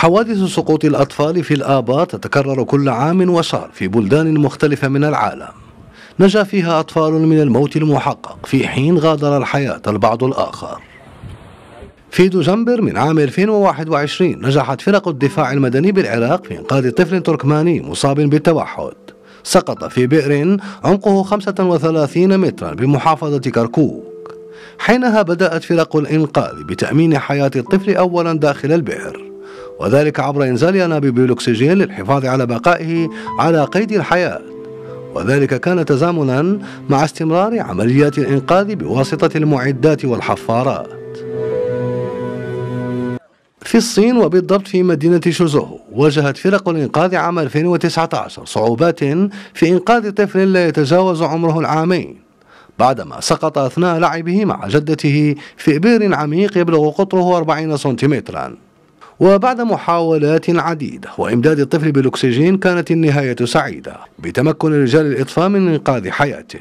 حوادث سقوط الأطفال في الآبار تتكرر كل عام وشهر في بلدان مختلفة من العالم نجا فيها أطفال من الموت المحقق في حين غادر الحياة البعض الآخر في دجنبر من عام 2021 نجحت فرق الدفاع المدني بالعراق في إنقاذ طفل تركماني مصاب بالتوحد سقط في بئر عمقه 35 مترا بمحافظة كركوك حينها بدأت فرق الإنقاذ بتأمين حياة الطفل أولا داخل البئر وذلك عبر إنزال أنابيب الأكسجين للحفاظ على بقائه على قيد الحياة وذلك كان تزامنا مع استمرار عمليات الإنقاذ بواسطة المعدات والحفارات في الصين وبالضبط في مدينة شوزوهو واجهت فرق الإنقاذ عام 2019 صعوبات في إنقاذ طفل لا يتجاوز عمره العامين بعدما سقط أثناء لعبه مع جدته في بئر عميق يبلغ قطره 40 سنتيمتراً وبعد محاولات عديدة وإمداد الطفل بالأكسجين كانت النهاية سعيدة بتمكن رجال الإطفاء من إنقاذ حياته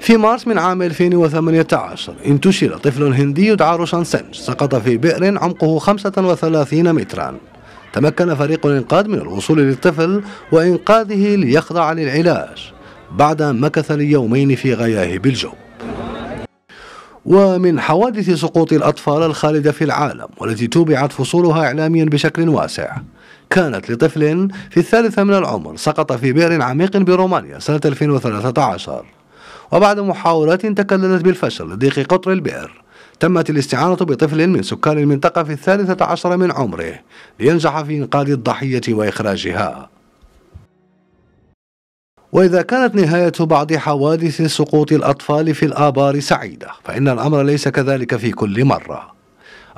في مارس من عام 2018 انتشر طفل هندي يدعى روشان سنج سقط في بئر عمقه 35 مترا تمكن فريق الإنقاذ من الوصول للطفل وإنقاذه ليخضع للعلاج بعد أن مكث ليومين في غياهب الجو ومن حوادث سقوط الأطفال الخالدة في العالم والتي توبعت فصولها إعلاميا بشكل واسع كانت لطفل في الثالثة من العمر سقط في بئر عميق برومانيا سنة 2013 وبعد محاولات تكللت بالفشل لضيق قطر البئر تمت الاستعانة بطفل من سكان المنطقة في الثالثة عشر من عمره لينجح في إنقاذ الضحية وإخراجها وإذا كانت نهاية بعض حوادث سقوط الأطفال في الآبار سعيدة فإن الأمر ليس كذلك في كل مرة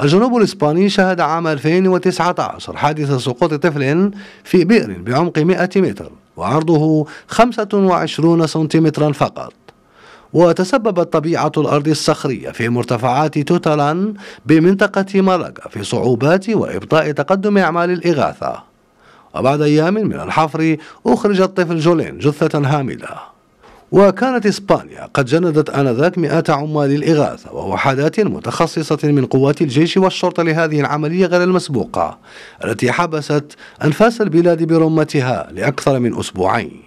الجنوب الإسباني شهد عام 2019 حادث سقوط طفل في بئر بعمق 100 متر وعرضه 25 سنتيمترا فقط وتسببت طبيعة الأرض الصخرية في مرتفعات توتالان بمنطقة مالاغا في صعوبات وإبطاء تقدم أعمال الإغاثة وبعد أيام من الحفر أخرج الطفل جولين جثة هامدة وكانت إسبانيا قد جندت آنذاك مئات عمال الإغاثة ووحدات متخصصة من قوات الجيش والشرطة لهذه العملية غير المسبوقة التي حبست أنفاس البلاد برمتها لأكثر من أسبوعين